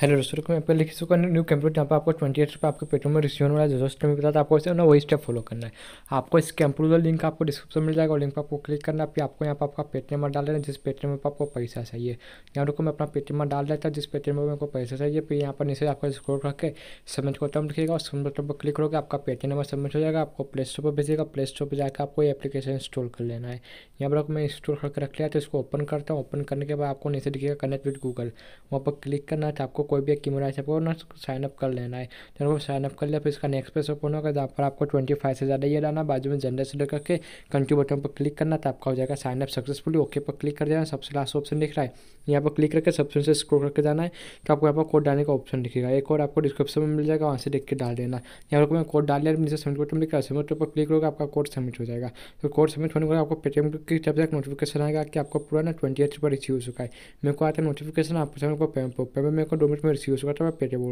hello दोस्तों मैं आपको लिख चुका न्यू कंप्यूटर यहाँ पर आपको ट्वेंटी एट रुपये आपके पेटीएम में रिसीव होने वाला है दोस्तों में बताया आपको इसे ना वही स्टेप फॉलो करना है आपको इस कंप्यूटर का लिंक आपको डिस्क्रिप्शन मिल जाएगा और लिंक पर आपको क्लिक करना है फिर आपको यहाँ पर आपका पेटीएम में डाल देना जिस पेटीएम पर आपको पैसा चाहिए यहाँ रुको मैं अपना पेटीएम में डाल देता हूँ जिस पेटीएम पर मेरे पैसा चाहिए फिर यहाँ पर नीचे आपका स्क्रोल करके सबमिट को टर्म लिखेगा और सबमिट पर क्लिक करोगे आपका पेटीएम नंबर सबमिट हो जाएगा आपको प्ले स्टोर पर भेजिएगा प्ले स्टोर पर जाकर आपको ये एप्लीकेशन इंस्टॉल कर लेना है यहाँ पर मैं इंस्टॉल करके रख लिया तो इसको ओपन करता हूँ ओपन करने के बाद आपको नीचे दिखेगा कनेक्ट विद गूगल वहाँ पर क्लिक करना है तो आपको कोई भी एक किमोरा ऐसे आपको ना साइनअप कर लेना है तो उनको साइनअप कर लिया फिर इसका नेक्स्ट पेज ओपन होगा जहाँ तो पर आपको ट्वेंटी फाइव से ज़्यादा ये डालना बाजू में जनरल सेलेक्ट करके कंट्री बटन पर क्लिक करना तो आपका हो जाएगा साइनअप सक्सेसफुली ओके पर क्लिक कर देना सबसे लास्ट ऑप्शन दिख रहा है यहाँ पर क्लिक करके सबसे से स्क्रोल करके जाना है तो आपको यहाँ पर कोड डालने का ऑप्शन दिखेगा एक और आपको डिस्क्रिप्शन में मिल जाएगा वहाँ से देख के डाल देना यहाँ पर मैं कोड डाल लिया नीचे सबमिट बटन दिख है सबमिट पर क्लिक करोगे आपका कोड सबमिट हो जाएगा तो कोड सबमिट होने के बाद आपको पेटीएम की जब तक नोटिफिकेशन आएगा कि आपको पूरा ना ट्वेंटी एट रुपये रिसीव हो चुका है मेरे को आता है नोटिफिकेशन आपको पेमेंट मेरे को दो Gracias sitio su carta